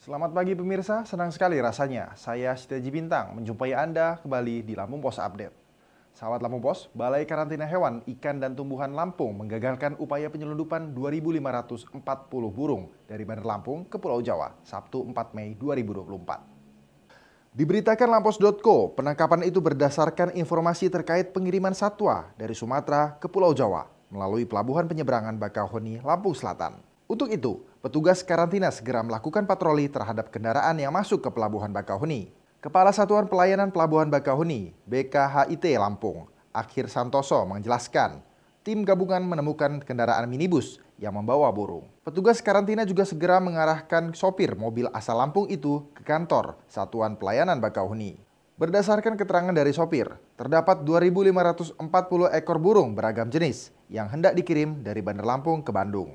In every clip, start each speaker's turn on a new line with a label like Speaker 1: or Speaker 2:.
Speaker 1: Selamat pagi pemirsa, senang sekali rasanya saya Setiaji Bintang menjumpai Anda kembali di Lampung Pos Update. Sahabat Lampung Pos, Balai Karantina Hewan, Ikan dan Tumbuhan Lampung menggagalkan upaya penyelundupan 2.540 burung dari Bandar Lampung ke Pulau Jawa, Sabtu 4 Mei 2024. Diberitakan lampos.co, penangkapan itu berdasarkan informasi terkait pengiriman satwa dari Sumatera ke Pulau Jawa melalui pelabuhan penyeberangan Bakauheni, Lampung Selatan. Untuk itu, petugas karantina segera melakukan patroli terhadap kendaraan yang masuk ke Pelabuhan Bakauheni. Kepala Satuan Pelayanan Pelabuhan Bakauheni, BKHIT Lampung, Akhir Santoso menjelaskan, tim gabungan menemukan kendaraan minibus yang membawa burung. Petugas karantina juga segera mengarahkan sopir mobil asal Lampung itu ke kantor Satuan Pelayanan Bakauheni. Berdasarkan keterangan dari sopir, terdapat 2.540 ekor burung beragam jenis yang hendak dikirim dari Bandar Lampung ke Bandung.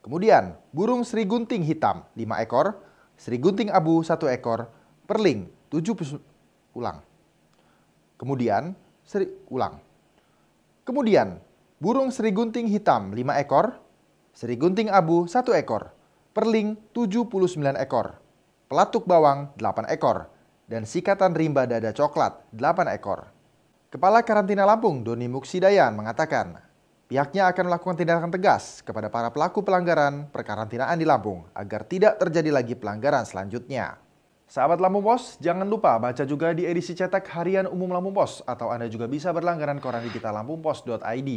Speaker 1: Kemudian, burung sri gunting hitam 5 ekor, sri gunting abu 1 ekor, perling 70 ulang. Kemudian, sri ulang. Kemudian, burung sri gunting hitam 5 ekor, sri gunting abu 1 ekor, perling 79 ekor, pelatuk bawang 8 ekor, dan sikatan rimba dada coklat 8 ekor. Kepala Karantina Lampung Doni Muksidayan mengatakan, Pihaknya akan melakukan tindakan tegas kepada para pelaku pelanggaran perkarantinaan di Lampung agar tidak terjadi lagi pelanggaran selanjutnya. Sahabat Lampung Pos, jangan lupa baca juga di edisi cetak harian umum Lampung Pos atau Anda juga bisa berlangganan koran digital lampungpos.id.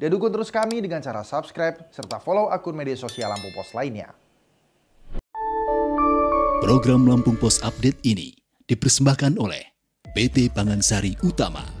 Speaker 1: Dan dukung terus kami dengan cara subscribe serta follow akun media sosial Lampung Pos lainnya. Program Lampung Pos Update ini dipersembahkan oleh PT Pangansari Utama.